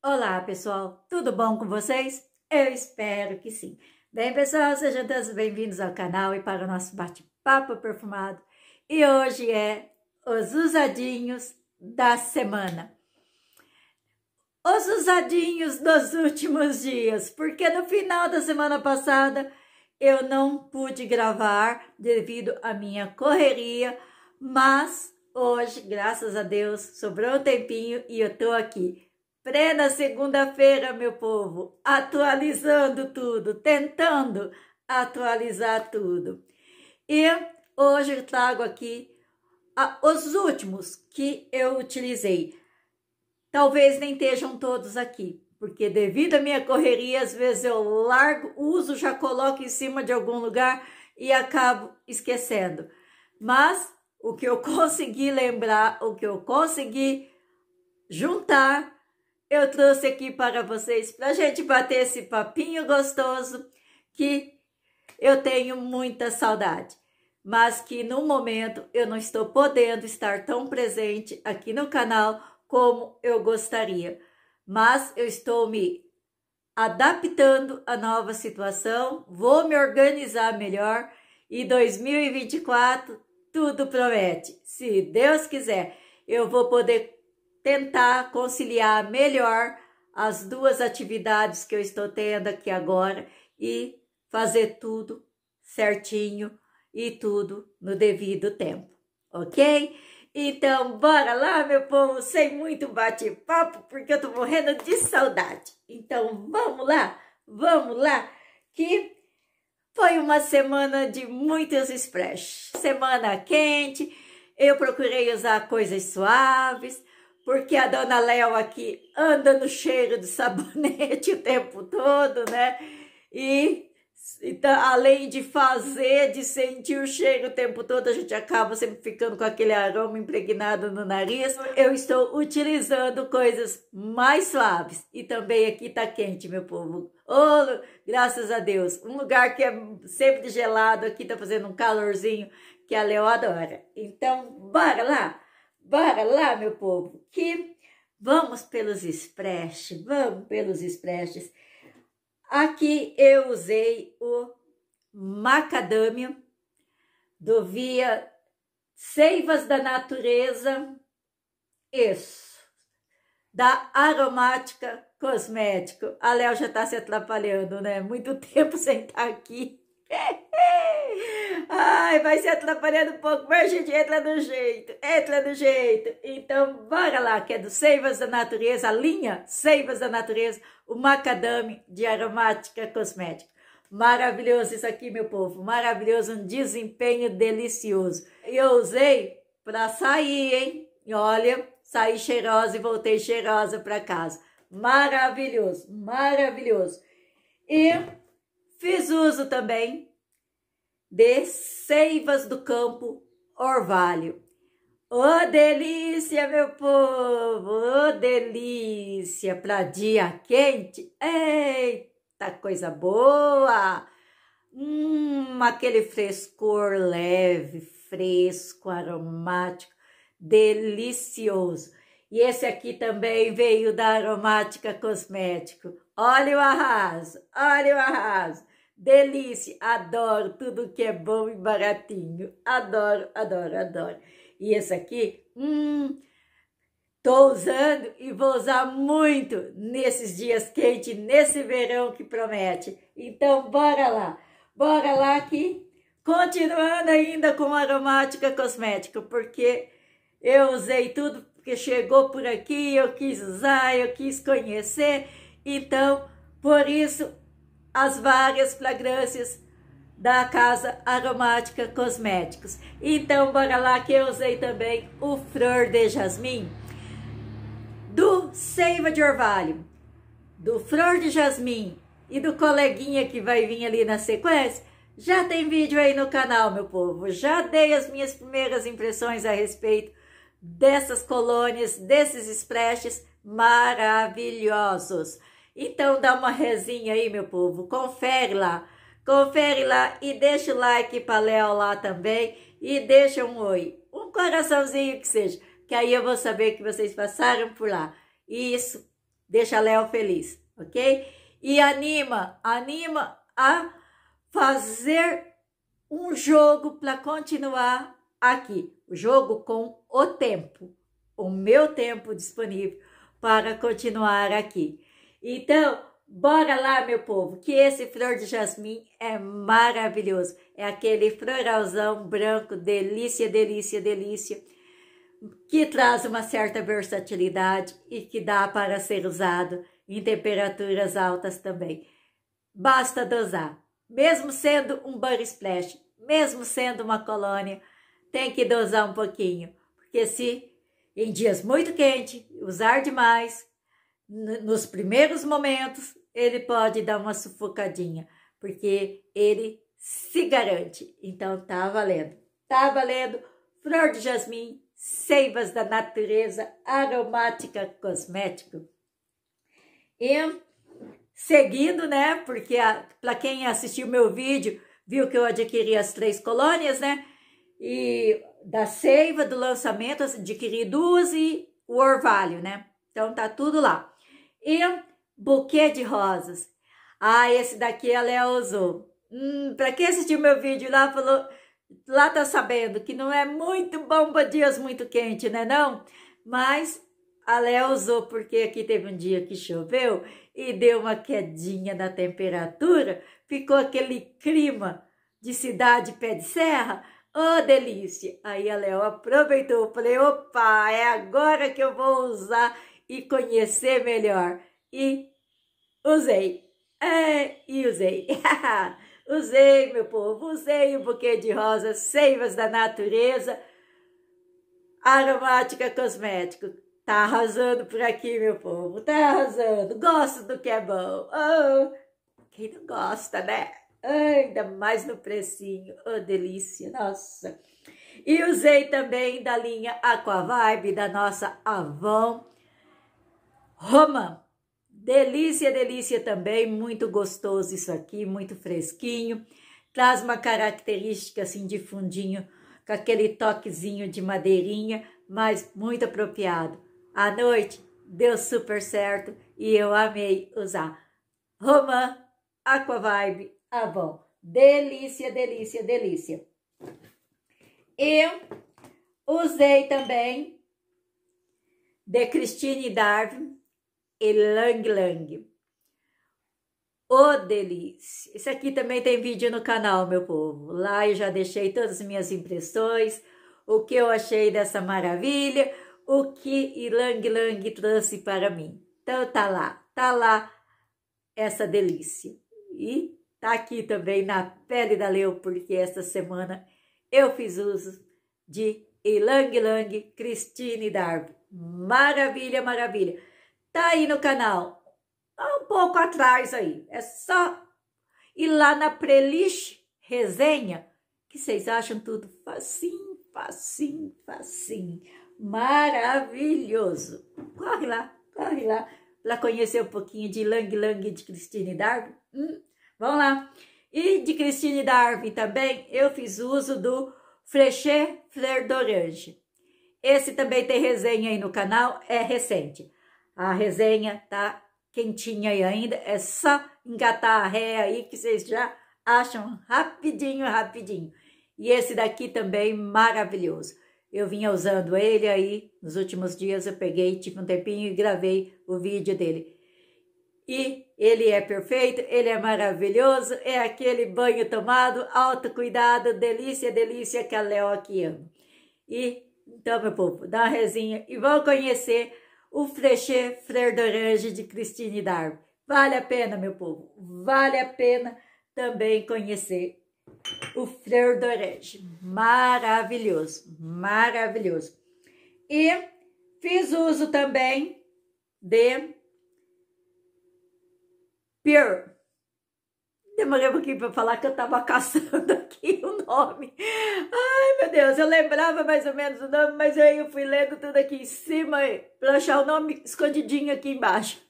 Olá, pessoal, tudo bom com vocês? Eu espero que sim. Bem, pessoal, sejam todos bem-vindos ao canal e para o nosso bate-papo perfumado. E hoje é os usadinhos da semana. Os usadinhos dos últimos dias, porque no final da semana passada eu não pude gravar devido à minha correria, mas hoje, graças a Deus, sobrou um tempinho e eu tô aqui Plena segunda-feira, meu povo, atualizando tudo, tentando atualizar tudo. E hoje eu trago aqui os últimos que eu utilizei. Talvez nem estejam todos aqui, porque devido à minha correria, às vezes eu largo, uso, já coloco em cima de algum lugar e acabo esquecendo. Mas o que eu consegui lembrar, o que eu consegui juntar, eu trouxe aqui para vocês, para a gente bater esse papinho gostoso que eu tenho muita saudade, mas que no momento eu não estou podendo estar tão presente aqui no canal como eu gostaria. Mas eu estou me adaptando à nova situação, vou me organizar melhor e 2024 tudo promete. Se Deus quiser, eu vou poder tentar conciliar melhor as duas atividades que eu estou tendo aqui agora e fazer tudo certinho e tudo no devido tempo, ok? Então, bora lá, meu povo, sem muito bate-papo, porque eu tô morrendo de saudade. Então, vamos lá, vamos lá, que foi uma semana de muitos splash. Semana quente, eu procurei usar coisas suaves, porque a dona Léo aqui anda no cheiro de sabonete o tempo todo, né? E então, além de fazer, de sentir o cheiro o tempo todo, a gente acaba sempre ficando com aquele aroma impregnado no nariz. Eu estou utilizando coisas mais suaves. E também aqui tá quente, meu povo. Oh, graças a Deus. Um lugar que é sempre gelado, aqui tá fazendo um calorzinho que a Léo adora. Então, bora lá! Bora lá, meu povo, que vamos pelos spreads, vamos pelos spreads. Aqui eu usei o macadâmio, do Via Seivas da Natureza, isso, da Aromática Cosmético. A Léo já está se atrapalhando, né? Muito tempo sem estar tá aqui. Ai, vai se atrapalhando um pouco, mas a gente entra no jeito, entra no jeito. Então, bora lá, que é do Seivas da Natureza, a linha Seivas da Natureza, o macadame de aromática cosmética. Maravilhoso isso aqui, meu povo, maravilhoso, um desempenho delicioso. Eu usei para sair, hein? olha, saí cheirosa e voltei cheirosa para casa. Maravilhoso, maravilhoso. E Fiz uso também de Seivas do Campo Orvalho. Ô oh, delícia, meu povo! Ô oh, delícia! Para dia quente, eita coisa boa! Hum, aquele frescor leve, fresco, aromático, delicioso. E esse aqui também veio da Aromática Cosmético. Olha o arraso, olha o arraso. Delícia, adoro tudo que é bom e baratinho. Adoro, adoro, adoro. E esse aqui, hum, tô usando e vou usar muito nesses dias quentes, nesse verão que promete. Então, bora lá. Bora lá que continuando ainda com aromática cosmética, porque eu usei tudo que chegou por aqui, eu quis usar, eu quis conhecer. Então, por isso as várias fragrâncias da Casa Aromática Cosméticos. Então, bora lá que eu usei também o Flor de Jasmim do Seiva de Orvalho, do Flor de Jasmim e do coleguinha que vai vir ali na sequência. Já tem vídeo aí no canal, meu povo. Já dei as minhas primeiras impressões a respeito dessas colônias, desses splashes maravilhosos. Então dá uma resinha aí, meu povo. Confere lá. Confere lá e deixa o like para Léo lá também e deixa um oi, um coraçãozinho que seja, que aí eu vou saber que vocês passaram por lá. E isso deixa Léo feliz, OK? E anima, anima a fazer um jogo para continuar aqui, o jogo com o tempo, o meu tempo disponível para continuar aqui. Então, bora lá, meu povo, que esse flor de jasmim é maravilhoso. É aquele floralzão branco, delícia, delícia, delícia, que traz uma certa versatilidade e que dá para ser usado em temperaturas altas também. Basta dosar. Mesmo sendo um body splash, mesmo sendo uma colônia, tem que dosar um pouquinho, porque se em dias muito quentes usar demais, nos primeiros momentos, ele pode dar uma sufocadinha, porque ele se garante. Então tá valendo. Tá valendo. Flor de jasmim, seivas da natureza, aromática cosmético. E seguindo, né? Porque para quem assistiu meu vídeo, viu que eu adquiri as três colônias, né? E da seiva do lançamento, adquiri duas e o orvalho, né? Então tá tudo lá. E buquê de rosas. Ah, esse daqui a Léo usou. Hum, pra quem assistiu meu vídeo lá, falou... Lá tá sabendo que não é muito bom para dias muito quente, né não? Mas a Léo usou porque aqui teve um dia que choveu e deu uma quedinha na temperatura. Ficou aquele clima de cidade pé de serra. oh, delícia! Aí a Léo aproveitou, falei, opa, é agora que eu vou usar e conhecer melhor. E usei. É, e usei. usei, meu povo, usei o um buquê de rosas, seivas da natureza, aromática cosmético. Tá arrasando por aqui, meu povo, tá arrasando. Gosto do que é bom. Oh, quem não gosta, né? ainda mais no precinho. Oh, delícia, nossa. E usei também da linha Aquavibe da nossa Avon Roma. Delícia, delícia também, muito gostoso isso aqui, muito fresquinho. Traz uma característica assim de fundinho, com aquele toquezinho de madeirinha, mas muito apropriado. À noite deu super certo e eu amei usar. Roma Vibe, Avon. Delícia, delícia, delícia. Eu usei também de Christine Darwin Elang Lang. Ô oh, delícia! Esse aqui também tem vídeo no canal, meu povo. Lá eu já deixei todas as minhas impressões, o que eu achei dessa maravilha, o que Ilang Lang trouxe para mim. Então tá lá, tá lá essa delícia. E tá aqui também na pele da Leo, porque essa semana eu fiz uso de Ilang Lang Christine Darby. Maravilha, maravilha! tá aí no canal. Tá um pouco atrás aí. É só ir lá na playlist resenha, que vocês acham tudo facinho, facinho, facinho. Maravilhoso. Corre lá, corre lá. para conhecer um pouquinho de Lang Lang de Christine Darwin. Hum, vamos lá. E de Christine Darwin também, eu fiz uso do Frechet Fleur d'Orange. Esse também tem resenha aí no canal, é recente. A resenha tá quentinha aí ainda. É só engatar a ré aí que vocês já acham rapidinho, rapidinho. E esse daqui também maravilhoso. Eu vinha usando ele aí nos últimos dias. Eu peguei, tive um tempinho e gravei o vídeo dele. E ele é perfeito, ele é maravilhoso, é aquele banho tomado, alto cuidado, delícia, delícia que a Léo aqui ama. E então, meu povo, dá uma resinha e vão conhecer o Fréchet Freire d'Orange de Christine Darby, Vale a pena, meu povo, vale a pena também conhecer o Freire d'Orange. Maravilhoso, maravilhoso. E fiz uso também de Pure Demorei um pouquinho para falar que eu estava caçando aqui o nome. Ai, meu Deus, eu lembrava mais ou menos o nome, mas aí eu fui lendo tudo aqui em cima para achar o nome escondidinho aqui embaixo.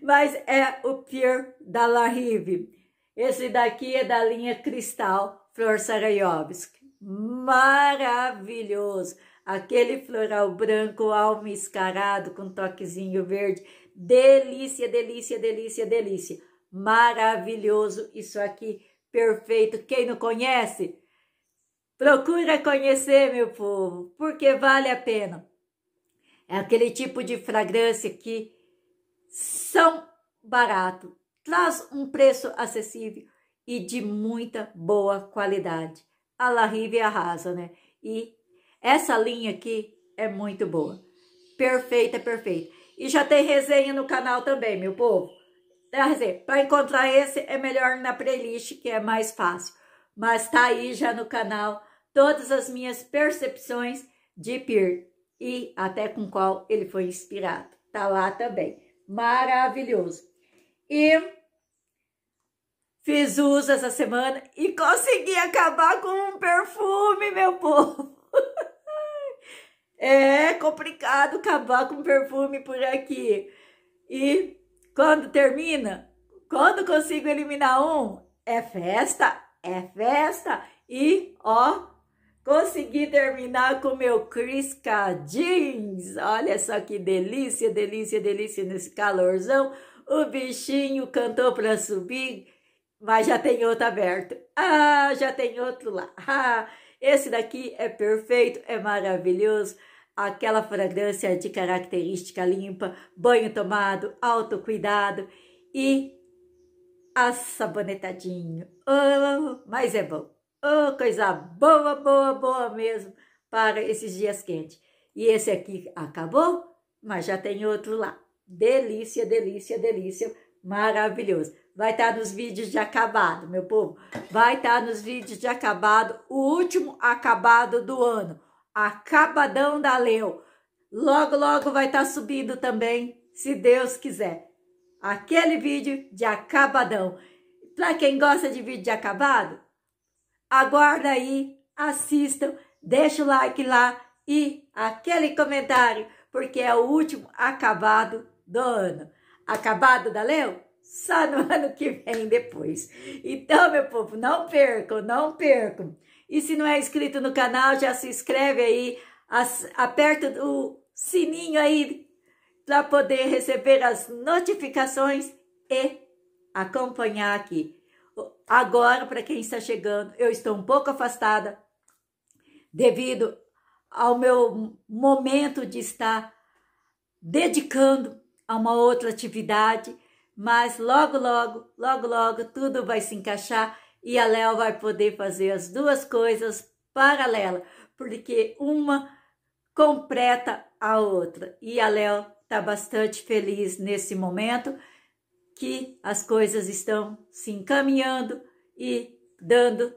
Mas é o Pierre da La Rive. Esse daqui é da linha Cristal Flor Sarajovsk. Maravilhoso! Aquele floral branco almiscarado com toquezinho verde. Delícia, delícia, delícia, delícia maravilhoso isso aqui, perfeito. Quem não conhece, procura conhecer, meu povo, porque vale a pena. É aquele tipo de fragrância que são barato, traz um preço acessível e de muita boa qualidade. A La Rive arrasa, né? E essa linha aqui é muito boa. Perfeita, perfeita. E já tem resenha no canal também, meu povo. É, quer dizer, para encontrar esse é melhor na playlist, que é mais fácil. Mas tá aí já no canal todas as minhas percepções de Peer e até com qual ele foi inspirado. Tá lá também. Maravilhoso. E fiz uso essa semana e consegui acabar com um perfume, meu povo. é complicado acabar com perfume por aqui. E quando termina, quando consigo eliminar um, é festa, é festa. E ó, consegui terminar com meu Crisca Jeans. Olha só que delícia, delícia, delícia nesse calorzão. O bichinho cantou para subir, mas já tem outro aberto. Ah, já tem outro lá. Ah, esse daqui é perfeito, é maravilhoso aquela fragrância de característica limpa, banho tomado, autocuidado e sabonetadinho Oh, mas é bom. Oh, coisa boa, boa, boa mesmo para esses dias quentes. E esse aqui acabou, mas já tem outro lá. Delícia, delícia, delícia, maravilhoso. Vai estar tá nos vídeos de acabado, meu povo. Vai estar tá nos vídeos de acabado, o último acabado do ano Acabadão da Leu. Logo, logo vai estar tá subindo também, se Deus quiser. Aquele vídeo de acabadão. Para quem gosta de vídeo de acabado, aguarda aí, assistam, deixa o like lá e aquele comentário, porque é o último acabado do ano. Acabado da Leu? Só no ano que vem depois. Então, meu povo, não percam, não percam. E se não é inscrito no canal, já se inscreve aí, aperta o sininho aí para poder receber as notificações e acompanhar aqui. Agora, para quem está chegando, eu estou um pouco afastada devido ao meu momento de estar dedicando a uma outra atividade, mas logo, logo, logo, logo tudo vai se encaixar e a Léo vai poder fazer as duas coisas paralela, porque uma completa a outra. E a Léo está bastante feliz nesse momento que as coisas estão se encaminhando e dando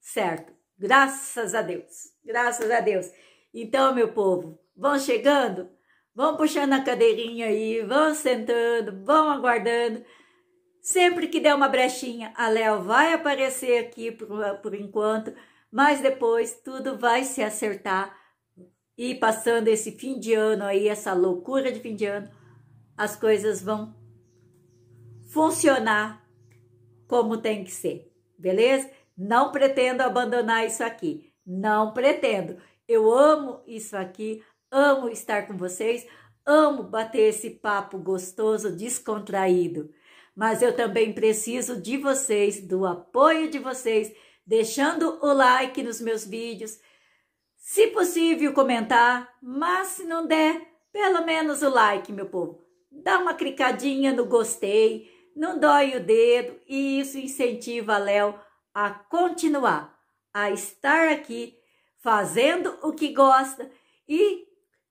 certo. Graças a Deus, graças a Deus. Então, meu povo, vão chegando, vão puxando a cadeirinha aí, vão sentando, vão aguardando Sempre que der uma brechinha, a Léo vai aparecer aqui por, por enquanto, mas depois tudo vai se acertar. E passando esse fim de ano aí, essa loucura de fim de ano, as coisas vão funcionar como tem que ser, beleza? Não pretendo abandonar isso aqui, não pretendo. Eu amo isso aqui, amo estar com vocês, amo bater esse papo gostoso, descontraído mas eu também preciso de vocês, do apoio de vocês, deixando o like nos meus vídeos, se possível comentar, mas se não der, pelo menos o like, meu povo. Dá uma clicadinha no gostei, não dói o dedo e isso incentiva a Léo a continuar, a estar aqui fazendo o que gosta e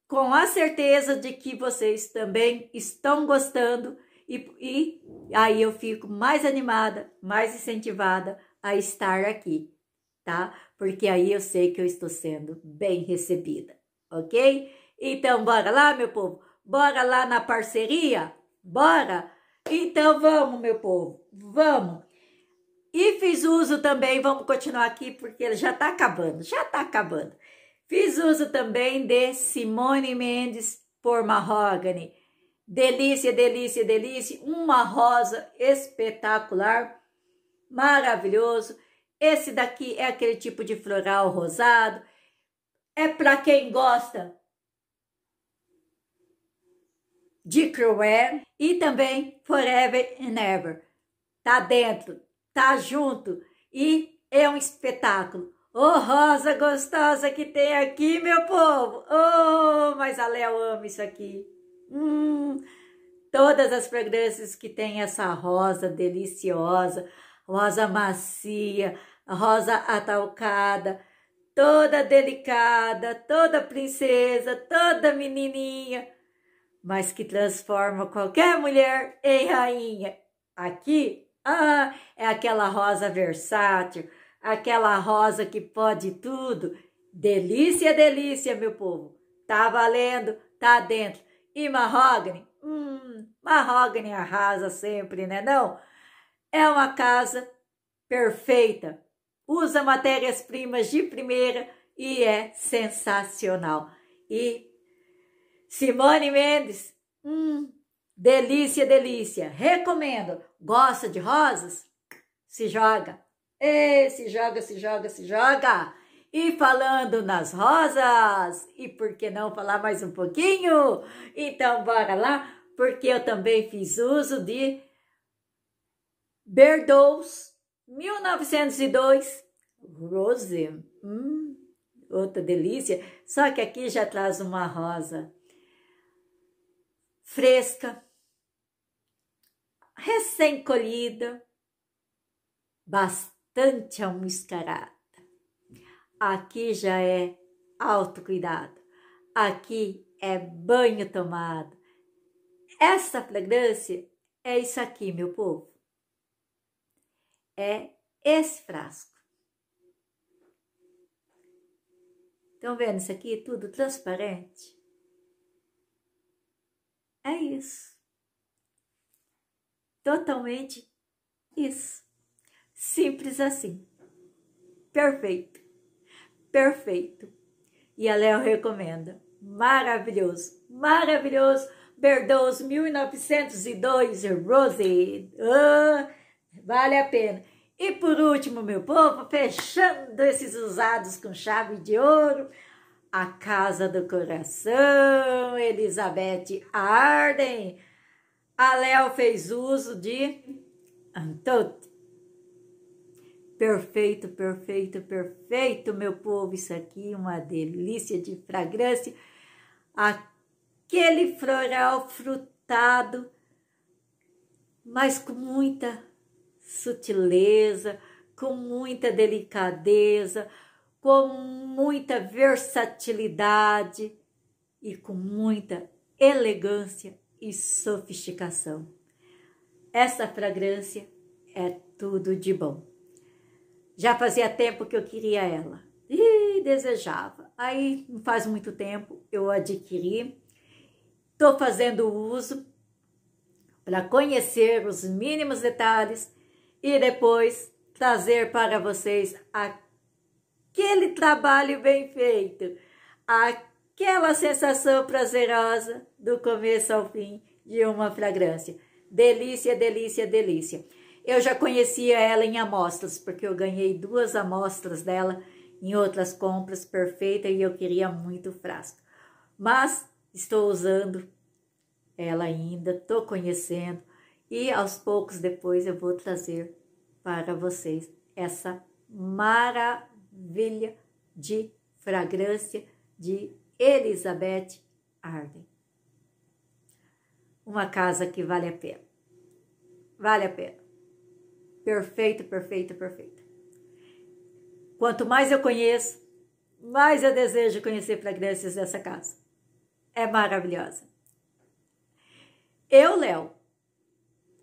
com a certeza de que vocês também estão gostando e, e aí eu fico mais animada, mais incentivada a estar aqui, tá? Porque aí eu sei que eu estou sendo bem recebida, ok? Então, bora lá, meu povo? Bora lá na parceria? Bora? Então, vamos, meu povo, vamos. E fiz uso também, vamos continuar aqui porque já tá acabando, já tá acabando. Fiz uso também de Simone Mendes por Mahogany. Delícia, delícia, delícia. Uma rosa espetacular, maravilhoso. Esse daqui é aquele tipo de floral rosado. É para quem gosta de Cruel e também Forever and Ever. Tá dentro, tá junto e é um espetáculo. Ô oh, rosa gostosa que tem aqui, meu povo! Oh, mas a Léo ama isso aqui. Hum, todas as fragrâncias que tem essa rosa deliciosa, rosa macia, rosa atalcada, toda delicada, toda princesa, toda menininha, mas que transforma qualquer mulher em rainha. Aqui, ah, é aquela rosa versátil, aquela rosa que pode tudo. Delícia, delícia, meu povo. Tá valendo, tá dentro. E Mahogany? Hum, Mahogany arrasa sempre, né não? É uma casa perfeita, usa matérias-primas de primeira e é sensacional. E Simone Mendes, hum, delícia, delícia. Recomendo. Gosta de rosas? Se joga. Ei, se joga, se joga, se joga. E falando nas rosas, e por que não falar mais um pouquinho? Então bora lá, porque eu também fiz uso de Berdous 1902 Rose. Hum, outra delícia, só que aqui já traz uma rosa fresca, recém-colhida, bastante almiscarada Aqui já é autocuidado. Aqui é banho tomado. Essa fragrância é isso aqui, meu povo. É esse frasco. Estão vendo isso aqui? Tudo transparente. É isso. Totalmente isso. Simples assim. Perfeito perfeito. E a Léo recomenda. Maravilhoso, maravilhoso. Berdows 1902, Rose. Oh, vale a pena. E por último, meu povo, fechando esses usados com chave de ouro, a Casa do Coração, Elizabeth Arden. A Léo fez uso de Antote Perfeito, perfeito, perfeito, meu povo. Isso aqui é uma delícia de fragrância. Aquele floral frutado, mas com muita sutileza, com muita delicadeza, com muita versatilidade e com muita elegância e sofisticação. Essa fragrância é tudo de bom. Já fazia tempo que eu queria ela e desejava. Aí, faz muito tempo, eu adquiri. Estou fazendo uso para conhecer os mínimos detalhes e depois trazer para vocês aquele trabalho bem feito, aquela sensação prazerosa do começo ao fim de uma fragrância. Delícia, delícia, delícia. Eu já conhecia ela em amostras, porque eu ganhei duas amostras dela em outras compras perfeita e eu queria muito frasco. Mas estou usando ela ainda, estou conhecendo e aos poucos depois eu vou trazer para vocês essa maravilha de fragrância de Elizabeth Arden. Uma casa que vale a pena. Vale a pena. Perfeito, perfeito, perfeito. Quanto mais eu conheço, mais eu desejo conhecer fragrâncias dessa casa. É maravilhosa. Eu, Léo,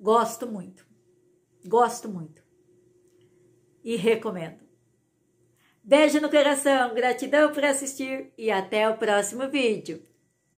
gosto muito. Gosto muito. E recomendo. Beijo no coração, gratidão por assistir e até o próximo vídeo.